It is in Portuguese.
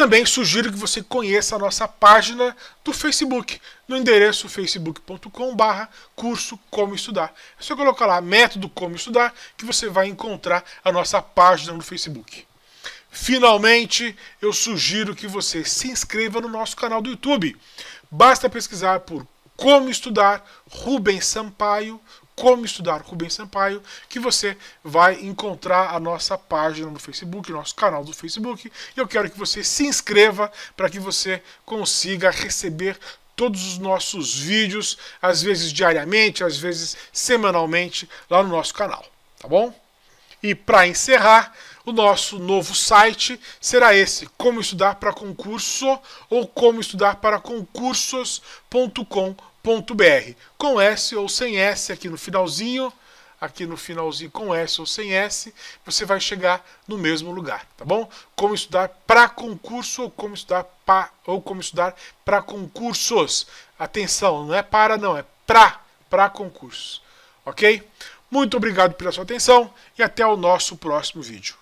Também sugiro que você conheça a nossa página do Facebook, no endereço facebook.com.br curso Como Estudar. É só colocar lá método Como Estudar que você vai encontrar a nossa página no Facebook. Finalmente, eu sugiro que você se inscreva no nosso canal do YouTube. Basta pesquisar por Como Estudar Rubens Sampaio como Estudar com o Ben Sampaio, que você vai encontrar a nossa página no Facebook, nosso canal do Facebook. E eu quero que você se inscreva para que você consiga receber todos os nossos vídeos, às vezes diariamente, às vezes semanalmente, lá no nosso canal. Tá bom? E para encerrar, o nosso novo site será esse: como estudar para concurso ou como estudar para concursos.com.br. Com S ou sem S aqui no finalzinho, aqui no finalzinho com S ou sem S, você vai chegar no mesmo lugar, tá bom? Como estudar para concurso ou como estudar para ou como estudar para concursos. Atenção, não é para não, é para para concursos. OK? Muito obrigado pela sua atenção e até o nosso próximo vídeo.